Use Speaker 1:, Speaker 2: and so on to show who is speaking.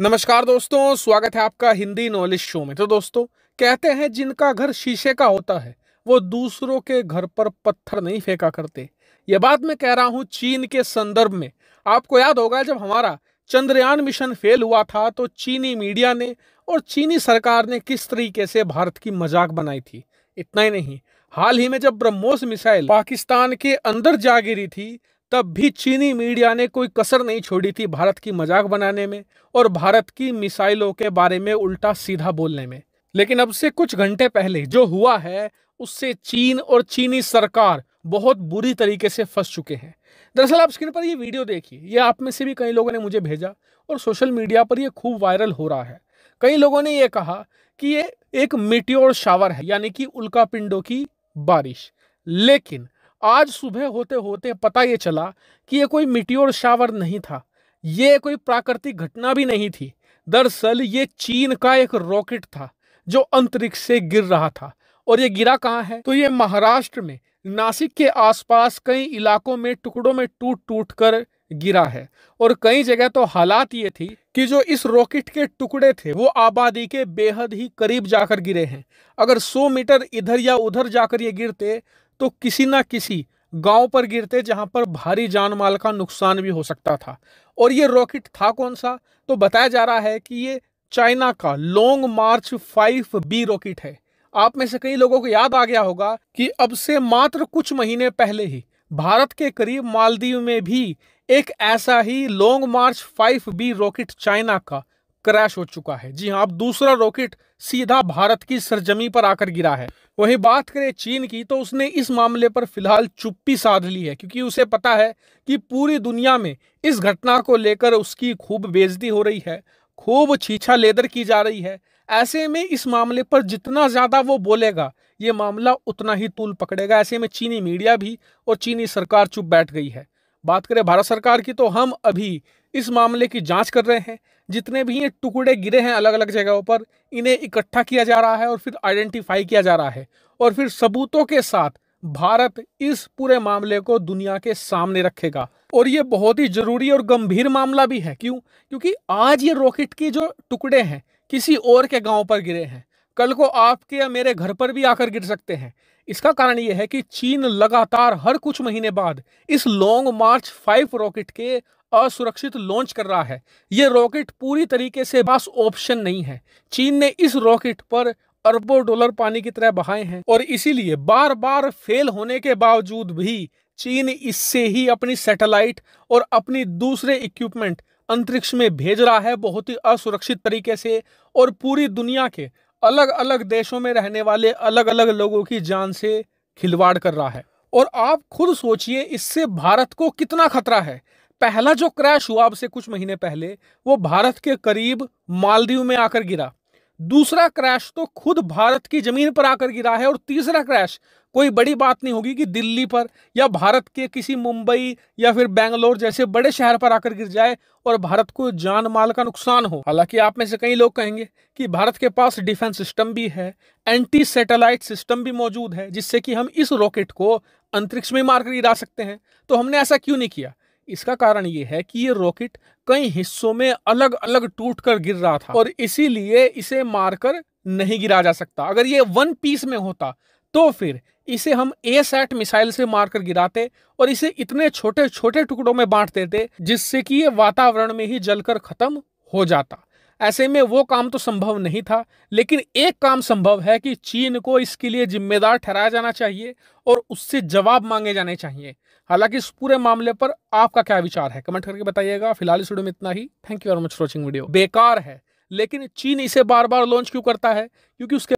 Speaker 1: नमस्कार दोस्तों स्वागत है आपका हिंदी नॉलेज शो में तो दोस्तों कहते हैं जिनका घर शीशे का होता है वो दूसरों के घर पर पत्थर नहीं फेंका करते ये बात मैं कह रहा हूँ चीन के संदर्भ में आपको याद होगा जब हमारा चंद्रयान मिशन फेल हुआ था तो चीनी मीडिया ने और चीनी सरकार ने किस तरीके से भारत की मजाक बनाई थी इतना ही नहीं हाल ही में जब ब्रह्मोस मिसाइल पाकिस्तान के अंदर जा गिरी थी तब भी चीनी मीडिया ने कोई कसर नहीं छोड़ी थी भारत की मजाक बनाने में और भारत की मिसाइलों के बारे में उल्टा सीधा बोलने में लेकिन अब से कुछ घंटे पहले जो हुआ है उससे चीन और चीनी सरकार बहुत बुरी तरीके से फंस चुके हैं दरअसल आप स्क्रीन पर ये वीडियो देखिए ये आप में से भी कई लोगों ने मुझे भेजा और सोशल मीडिया पर ये खूब वायरल हो रहा है कई लोगों ने यह कहा कि ये एक मिट्योर शावर है यानी कि उल्का पिंडों की बारिश लेकिन आज सुबह होते होते पता ये चला कि ये कोई मिट्योर शावर नहीं था ये कोई प्राकृतिक घटना भी नहीं थी दरअसल ये चीन का एक रॉकेट था जो अंतरिक्ष से गिर रहा था और ये गिरा कहाँ है तो ये महाराष्ट्र में नासिक के आसपास कई इलाकों में टुकड़ों में टूट टूट कर गिरा है और कई जगह तो हालात ये थी कि जो इस रॉकेट के टुकड़े थे वो आबादी के बेहद ही करीब जाकर गिरे हैं अगर 100 मीटर इधर या उधर जाकर ये गिरते तो किसी ना किसी गांव पर गिरते जहां पर भारी जान माल का नुकसान भी हो सकता था और ये रॉकेट था कौन सा तो बताया जा रहा है कि ये चाइना का Long March five B rocket है आप में से कई लोगों को याद आ गया होगा कि अब से मात्र कुछ महीने पहले ही भारत के करीब मालदीव में भी एक ऐसा ही Long March five B rocket China का क्रैश हो चुका है जी हाँ अब दूसरा रॉकेट सीधा भारत की सरजमी पर आकर गिरा है वहीं बात करें चीन की तो उसने इस मामले पर फिलहाल चुप्पी साध ली है क्योंकि उसे पता है कि पूरी दुनिया में इस घटना को लेकर उसकी खूब बेजती हो रही है खूब छीछा लेदर की जा रही है ऐसे में इस मामले पर जितना ज़्यादा वो बोलेगा ये मामला उतना ही तूल पकड़ेगा ऐसे में चीनी मीडिया भी और चीनी सरकार चुप बैठ गई है बात करें भारत सरकार की तो हम अभी इस मामले की जांच कर रहे हैं जितने भी ये टुकड़े गिरे हैं अलग अलग जगहों पर इन्हें इकट्ठा किया जा रहा है और फिर आइडेंटिफाई किया जा रहा है और फिर सबूतों के साथ भारत इस पूरे मामले को दुनिया के सामने रखेगा और ये बहुत ही जरूरी और गंभीर मामला भी है क्यों क्योंकि आज ये रॉकेट की जो टुकड़े हैं किसी और के गाँव पर गिरे हैं कल को आपके या मेरे घर पर भी आकर गिर सकते हैं इसका कारण यह है कि चीन लगातार हर कुछ महीने बाद इस लॉन्ग मार्च फाइव रॉकेट के असुरक्षित लॉन्च कर रहा है ये रॉकेट पूरी तरीके से पास ऑप्शन नहीं है चीन ने इस रॉकेट पर अरबों डॉलर पानी की तरह बहाए हैं और इसीलिए बार बार फेल होने के बावजूद भी चीन इससे ही अपनी सैटेलाइट और अपनी दूसरे इक्विपमेंट अंतरिक्ष में भेज रहा है बहुत ही असुरक्षित तरीके से और पूरी दुनिया के अलग अलग देशों में रहने वाले अलग अलग लोगों की जान से खिलवाड़ कर रहा है और आप खुद सोचिए इससे भारत को कितना खतरा है पहला जो क्रैश हुआ अब से कुछ महीने पहले वो भारत के करीब मालदीव में आकर गिरा दूसरा क्रैश तो खुद भारत की जमीन पर आकर गिरा है और तीसरा क्रैश कोई बड़ी बात नहीं होगी कि दिल्ली पर या भारत के किसी मुंबई या फिर बैंगलोर जैसे बड़े शहर पर आकर गिर जाए और भारत को जान माल का नुकसान हो हालांकि आप में से कई लोग कहेंगे कि भारत के पास डिफेंस सिस्टम भी है एंटी सैटेलाइट सिस्टम भी मौजूद है जिससे कि हम इस रॉकेट को अंतरिक्ष में मारकर गिरा सकते हैं तो हमने ऐसा क्यों नहीं किया इसका कारण ये है कि ये रॉकेट कई हिस्सों में अलग अलग टूट कर गिर रहा था और इसीलिए इसे मारकर नहीं गिरा जा सकता अगर ये वन पीस में होता तो फिर इसे हम ए सैट मिसाइल से मारकर गिराते और इसे इतने छोटे छोटे टुकड़ों में बांट देते जिससे कि ये वातावरण में ही जलकर खत्म हो जाता ऐसे में वो काम तो संभव नहीं था लेकिन एक काम संभव है कि चीन को इसके लिए जिम्मेदार ठहराया जाना चाहिए और उससे जवाब मांगे जाने चाहिए हालांकि इस पूरे मामले पर आपका क्या विचार है कमेंट करके बताइएगा फिलहाल इस वीडियो में इतना ही thank you very much for watching video बेकार है लेकिन चीन इसे बार बार लॉन्च क्यों करता है क्योंकि उसके